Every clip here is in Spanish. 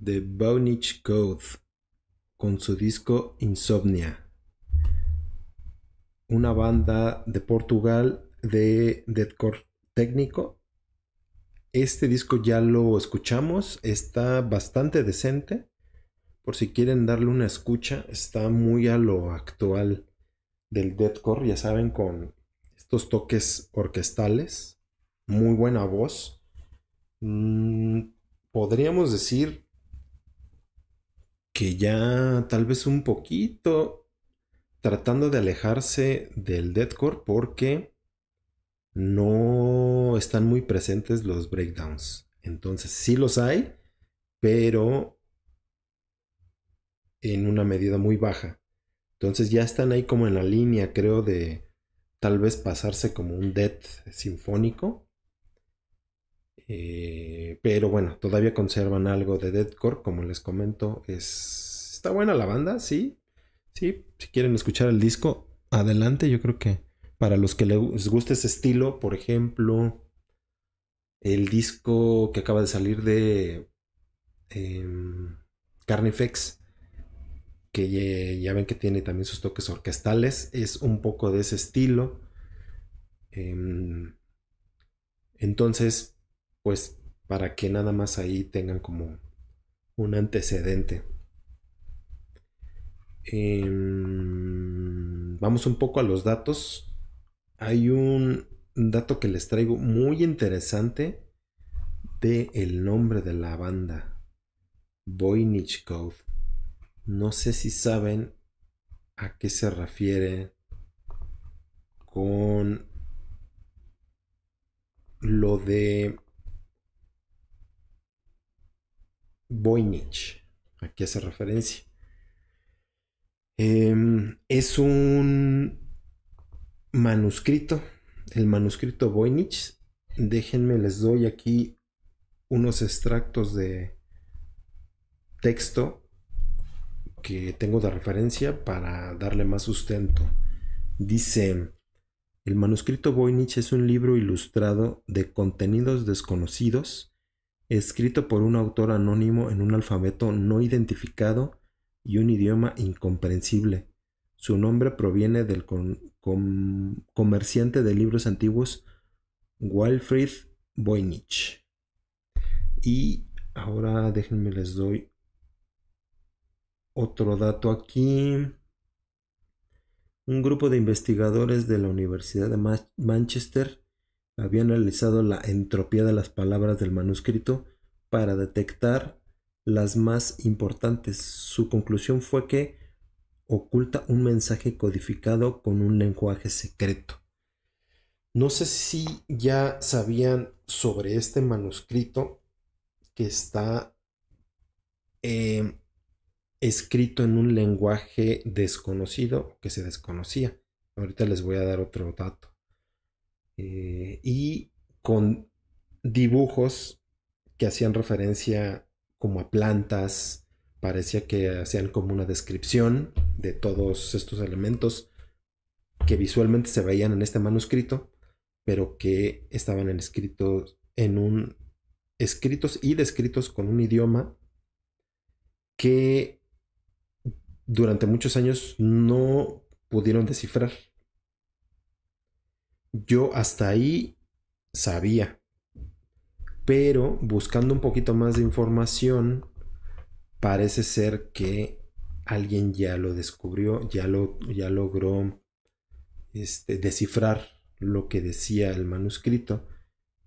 de Bonich Code con su disco Insomnia, una banda de Portugal de deathcore técnico. Este disco ya lo escuchamos, está bastante decente. Por si quieren darle una escucha, está muy a lo actual del deathcore, ya saben, con estos toques orquestales, muy buena voz. Mm, podríamos decir que ya tal vez un poquito tratando de alejarse del deathcore porque no están muy presentes los breakdowns. Entonces sí los hay, pero en una medida muy baja. Entonces ya están ahí como en la línea, creo, de tal vez pasarse como un death sinfónico eh, pero bueno, todavía conservan algo de deathcore, como les comento, es está buena la banda, sí. Sí, si quieren escuchar el disco, adelante, yo creo que para los que les guste ese estilo, por ejemplo, el disco que acaba de salir de em, Carnifex, que ya, ven que tiene también sus toques orquestales, es un poco de ese estilo. Em, entonces, pues para que nada más ahí tengan como un antecedente. Em, vamos un poco a los datos. Hay un dato que les traigo muy interesante de el nombre de la banda, Voynich Code. No sé si saben a qué se refiere con lo de Voynich. Aquí hace referencia. Em, es un manuscrito, el manuscrito Voynich. Déjenme, les doy aquí unos extractos de texto que tengo de referencia para darle más sustento. Dice, el manuscrito Voynich es un libro ilustrado de contenidos desconocidos escrito por un autor anónimo en un alfabeto no identificado y un idioma incomprensible. Su nombre proviene del comerciante de libros antiguos Walfrid Voynich. Y ahora déjenme les doy otro dato aquí. Un grupo de investigadores de la Universidad de Manchester había analizado la entropía de las palabras del manuscrito para detectar las más importantes. Su conclusión fue que oculta un mensaje codificado con un lenguaje secreto. No sé si ya sabían sobre este manuscrito que está em, escrito en un lenguaje desconocido que se desconocía. Ahorita les voy a dar otro dato. Eh, y con dibujos que hacían referencia como a plantas, parecía que hacían como una descripción de todos estos elementos que visualmente se veían en este manuscrito, pero que estaban escritos en un escritos y descritos con un idioma que durante muchos años no pudieron descifrar yo hasta ahí sabía. Pero buscando un poquito más de información, parece ser que alguien ya lo descubrió, ya, lo, ya logró este, descifrar lo que decía el manuscrito.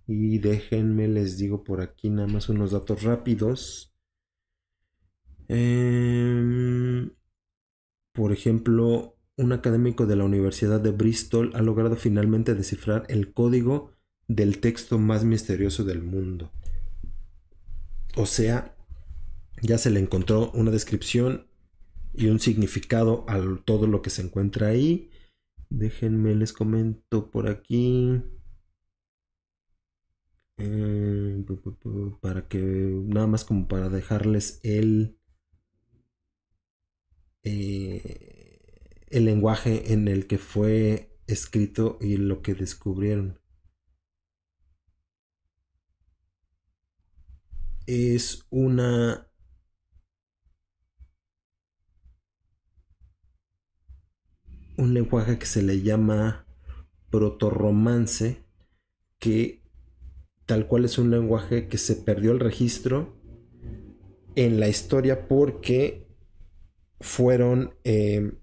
Y déjenme, les digo por aquí nada más unos datos rápidos. Em, por ejemplo, un académico de la Universidad de Bristol ha logrado finalmente descifrar el código del texto más misterioso del mundo. O sea, ya se le encontró una descripción y un significado a todo lo que se encuentra ahí. Déjenme, les comento por aquí. Eh, para que nada más como para dejarles el, eh, el lenguaje en el que fue escrito y lo que descubrieron. Es una... un lenguaje que se le llama protorromance, que tal cual es un lenguaje que se perdió el registro en la historia porque fueron eh,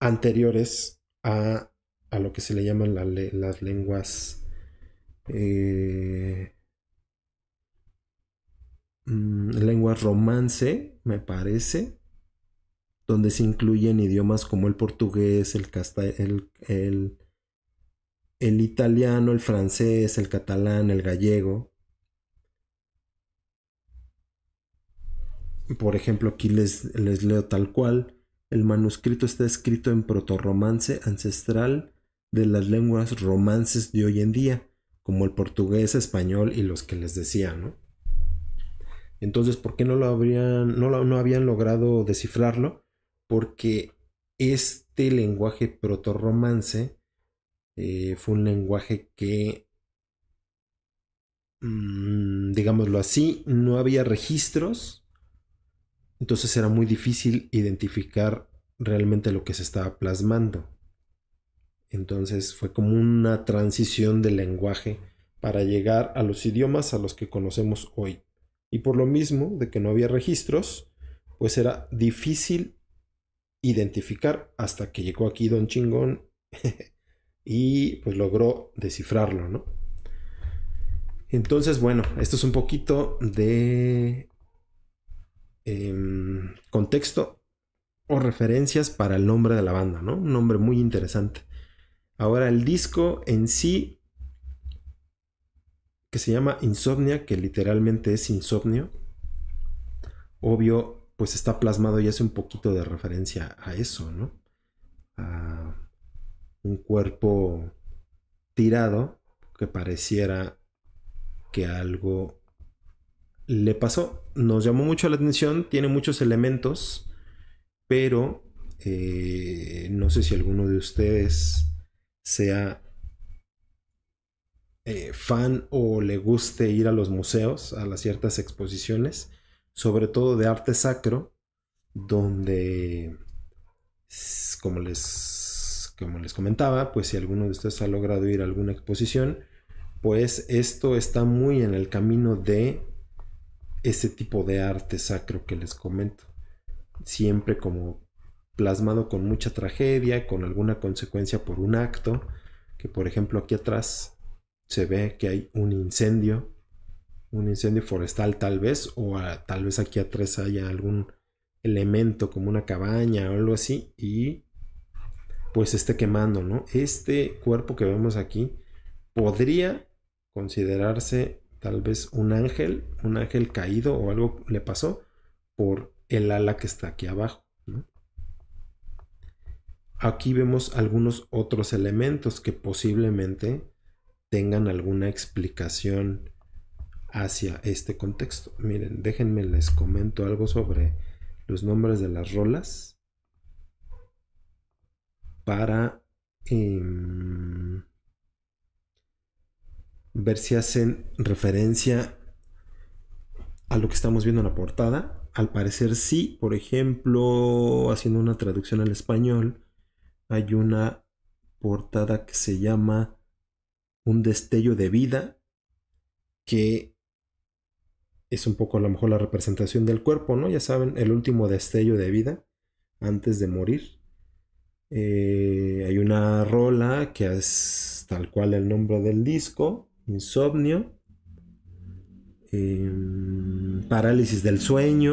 anteriores a, lo que se le llaman las lenguas eh, mm, lenguas romance, me parece, donde se incluyen idiomas como el portugués, el, casta el, italiano, el francés, el catalán, el gallego. Por ejemplo, aquí les, les leo tal cual. El manuscrito está escrito en protorromance ancestral de las lenguas romances de hoy en día, como el portugués, español y los que les decía, ¿no? Entonces, ¿por qué no lo habrían, no, lo, no habían logrado descifrarlo? Porque este lenguaje protorromance eh, fue un lenguaje que, mm, digámoslo así, no había registros entonces era muy difícil identificar realmente lo que se estaba plasmando. Entonces fue como una transición del lenguaje para llegar a los idiomas a los que conocemos hoy. Y por lo mismo de que no había registros, pues era difícil identificar hasta que llegó aquí Don Chingón y pues logró descifrarlo, ¿no? Entonces, bueno, esto es un poquito de Em, contexto o referencias para el nombre de la banda, ¿no? Un nombre muy interesante. Ahora el disco en sí, que se llama Insomnia, que literalmente es insomnio, obvio, pues está plasmado y hace un poquito de referencia a eso, ¿no? A un cuerpo tirado que pareciera que algo le pasó. Nos llamó mucho la atención, tiene muchos elementos, pero eh, no sé si alguno de ustedes sea eh, fan o le guste ir a los museos, a las ciertas exposiciones, sobre todo de arte sacro, donde, como les, como les comentaba, pues si alguno de ustedes ha logrado ir a alguna exposición, pues esto está muy en el camino de ese tipo de arte sacro que les comento. Siempre como plasmado con mucha tragedia, con alguna consecuencia por un acto, que por ejemplo aquí atrás se ve que hay un incendio, un incendio forestal tal vez, o tal vez aquí atrás haya algún elemento como una cabaña o algo así, y pues esté quemando, ¿no? Este cuerpo que vemos aquí podría considerarse tal vez un ángel, un ángel caído o algo le pasó por el ala que está aquí abajo. Aquí vemos algunos otros elementos que posiblemente tengan alguna explicación hacia este contexto. Miren, déjenme les comento algo sobre los nombres de las rolas para... Em, ver si hacen referencia a lo que estamos viendo en la portada. Al parecer sí, por ejemplo, haciendo una traducción al español, hay una portada que se llama Un destello de vida, que es un poco a lo mejor la representación del cuerpo, ¿no? Ya saben, el último destello de vida antes de morir. Eh, hay una rola que es tal cual el nombre del disco, insomnio, em, parálisis del sueño,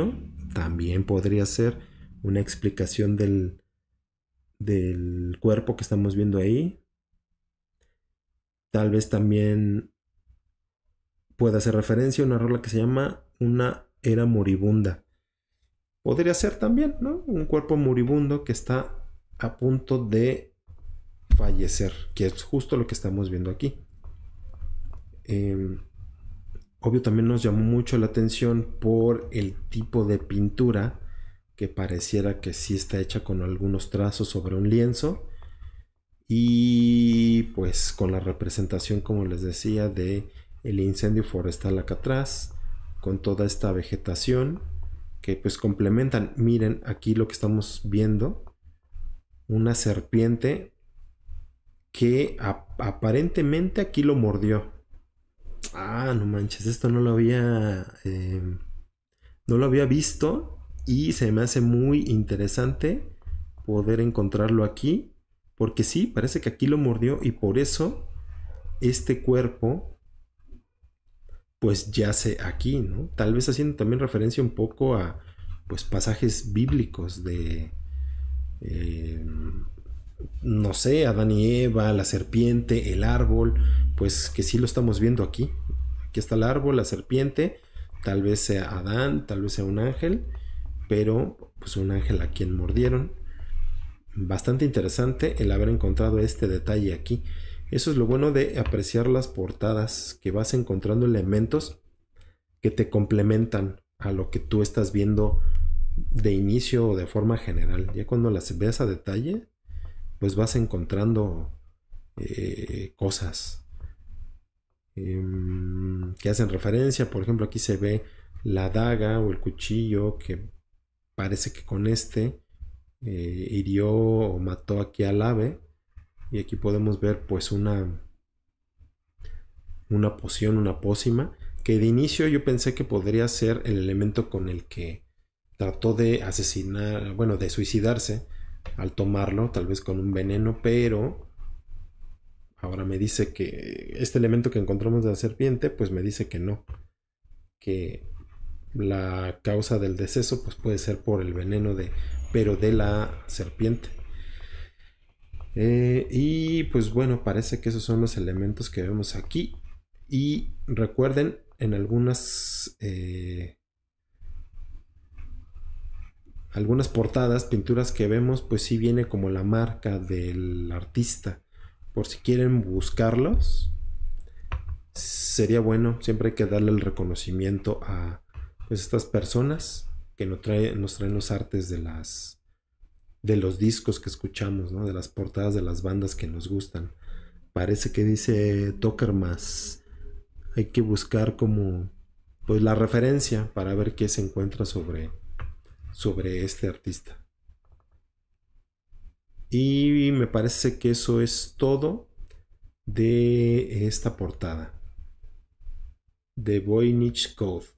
también podría ser una explicación del, del cuerpo que estamos viendo ahí. Tal vez también pueda hacer referencia a una rola que se llama Una era moribunda. Podría ser también, Un cuerpo moribundo que está a punto de fallecer, que es justo lo que estamos viendo aquí. Em, obvio también nos llamó mucho la atención por el tipo de pintura que pareciera que sí está hecha con algunos trazos sobre un lienzo y pues con la representación como les decía de el incendio forestal acá atrás con toda esta vegetación que pues complementan miren aquí lo que estamos viendo una serpiente que aparentemente aquí lo mordió ah, no manches, esto no lo había, eh, no lo había visto y se me hace muy interesante poder encontrarlo aquí, porque sí, parece que aquí lo mordió y por eso este cuerpo pues yace aquí, ¿no? Tal vez haciendo también referencia un poco a pues pasajes bíblicos de... Eh, no sé, Adán y Eva, la serpiente, el árbol, pues que sí lo estamos viendo aquí. Aquí está el árbol, la serpiente, tal vez sea Adán, tal vez sea un ángel, pero pues un ángel a quien mordieron. Bastante interesante el haber encontrado este detalle aquí. Eso es lo bueno de apreciar las portadas, que vas encontrando elementos que te complementan a lo que tú estás viendo de inicio o de forma general. Ya cuando las ves a detalle, pues vas encontrando eh, cosas em, que hacen referencia. Por ejemplo, aquí se ve la daga o el cuchillo que parece que con este eh, hirió o mató aquí al ave. Y aquí podemos ver pues una, una poción, una pócima, que de inicio yo pensé que podría ser el elemento con el que trató de asesinar, bueno, de suicidarse al tomarlo, tal vez con un veneno, pero ahora me dice que este elemento que encontramos de la serpiente, pues me dice que no, que la causa del deceso pues puede ser por el veneno de, pero de la serpiente. Eh, y pues bueno, parece que esos son los elementos que vemos aquí. Y recuerden, en algunas eh, algunas portadas, pinturas que vemos, pues sí viene como la marca del artista. Por si quieren buscarlos, sería bueno, siempre hay que darle el reconocimiento a pues, estas personas que nos, nos traen los artes de las de los discos que escuchamos, ¿no? de las portadas de las bandas que nos gustan. Parece que dice tocar más. Hay que buscar como pues la referencia para ver qué se encuentra sobre sobre este artista. Y me parece que eso es todo de esta portada. De Voynich Code.